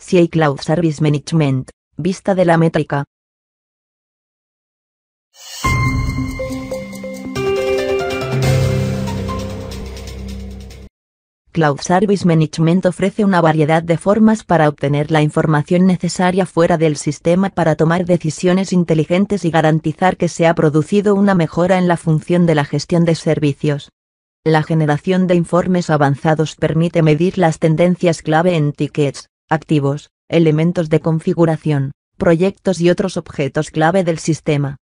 CI Cloud Service Management, vista de la métrica. Cloud Service Management ofrece una variedad de formas para obtener la información necesaria fuera del sistema para tomar decisiones inteligentes y garantizar que se ha producido una mejora en la función de la gestión de servicios. La generación de informes avanzados permite medir las tendencias clave en tickets, activos, elementos de configuración, proyectos y otros objetos clave del sistema.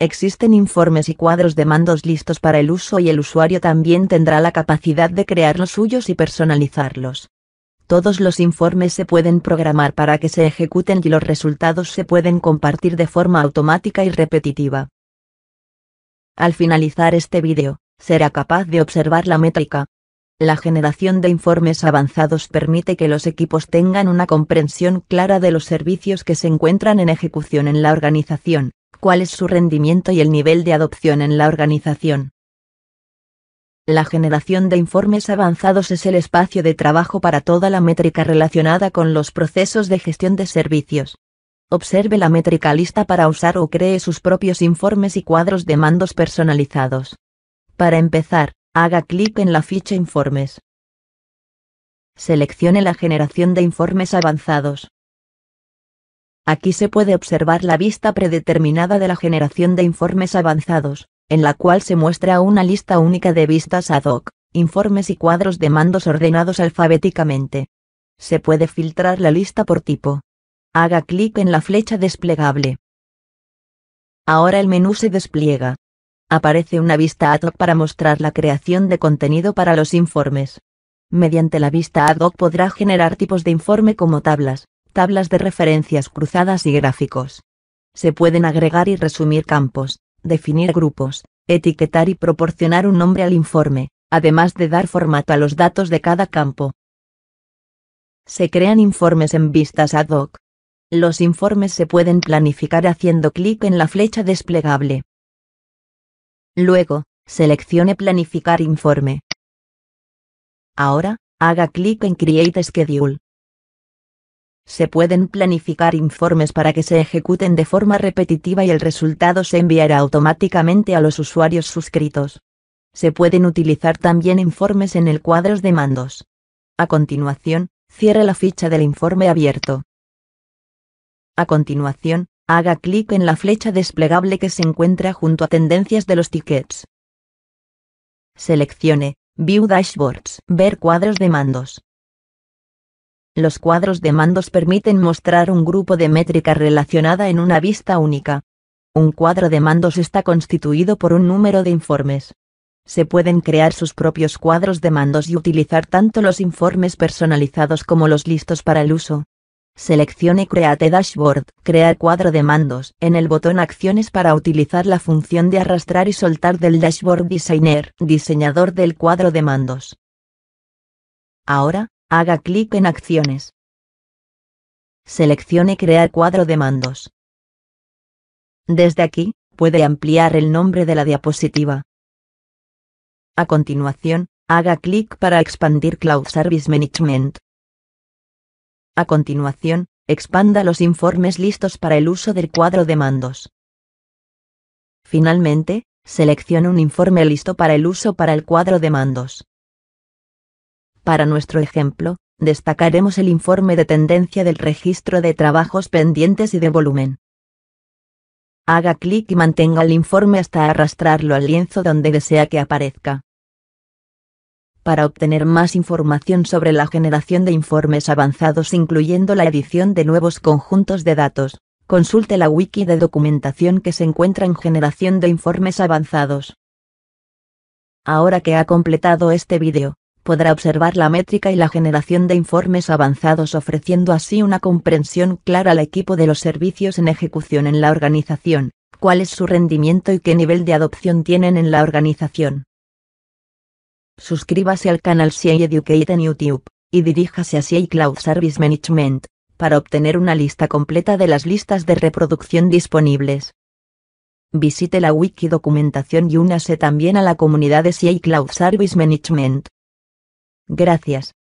Existen informes y cuadros de mandos listos para el uso y el usuario también tendrá la capacidad de crear los suyos y personalizarlos. Todos los informes se pueden programar para que se ejecuten y los resultados se pueden compartir de forma automática y repetitiva. Al finalizar este vídeo, será capaz de observar la métrica, la generación de informes avanzados permite que los equipos tengan una comprensión clara de los servicios que se encuentran en ejecución en la organización, cuál es su rendimiento y el nivel de adopción en la organización. La generación de informes avanzados es el espacio de trabajo para toda la métrica relacionada con los procesos de gestión de servicios. Observe la métrica lista para usar o cree sus propios informes y cuadros de mandos personalizados. Para empezar, Haga clic en la ficha Informes. Seleccione la generación de informes avanzados. Aquí se puede observar la vista predeterminada de la generación de informes avanzados, en la cual se muestra una lista única de vistas ad hoc, informes y cuadros de mandos ordenados alfabéticamente. Se puede filtrar la lista por tipo. Haga clic en la flecha desplegable. Ahora el menú se despliega, aparece una vista ad hoc para mostrar la creación de contenido para los informes. Mediante la vista ad hoc podrá generar tipos de informe como tablas, tablas de referencias cruzadas y gráficos. Se pueden agregar y resumir campos, definir grupos, etiquetar y proporcionar un nombre al informe, además de dar formato a los datos de cada campo. Se crean informes en vistas ad hoc. Los informes se pueden planificar haciendo clic en la flecha desplegable, Luego, seleccione Planificar informe. Ahora, haga clic en Create Schedule. Se pueden planificar informes para que se ejecuten de forma repetitiva y el resultado se enviará automáticamente a los usuarios suscritos. Se pueden utilizar también informes en el cuadros de mandos. A continuación, cierre la ficha del informe abierto. A continuación, Haga clic en la flecha desplegable que se encuentra junto a Tendencias de los tickets. Seleccione View Dashboards, ver cuadros de mandos. Los cuadros de mandos permiten mostrar un grupo de métricas relacionada en una vista única. Un cuadro de mandos está constituido por un número de informes. Se pueden crear sus propios cuadros de mandos y utilizar tanto los informes personalizados como los listos para el uso. Seleccione Create Dashboard, crear cuadro de mandos, en el botón Acciones para utilizar la función de arrastrar y soltar del Dashboard Designer, diseñador del cuadro de mandos. Ahora, haga clic en Acciones. Seleccione Crear cuadro de mandos. Desde aquí, puede ampliar el nombre de la diapositiva. A continuación, haga clic para expandir Cloud Service Management. A continuación, expanda los informes listos para el uso del cuadro de mandos. Finalmente, seleccione un informe listo para el uso para el cuadro de mandos. Para nuestro ejemplo, destacaremos el informe de tendencia del registro de trabajos pendientes y de volumen. Haga clic y mantenga el informe hasta arrastrarlo al lienzo donde desea que aparezca. Para obtener más información sobre la generación de informes avanzados incluyendo la edición de nuevos conjuntos de datos, consulte la wiki de documentación que se encuentra en Generación de Informes Avanzados. Ahora que ha completado este vídeo, podrá observar la métrica y la generación de informes avanzados ofreciendo así una comprensión clara al equipo de los servicios en ejecución en la organización, cuál es su rendimiento y qué nivel de adopción tienen en la organización suscríbase al canal CI Educate en YouTube, y diríjase a CI Cloud Service Management, para obtener una lista completa de las listas de reproducción disponibles. Visite la wiki documentación y únase también a la comunidad de CI Cloud Service Management. Gracias.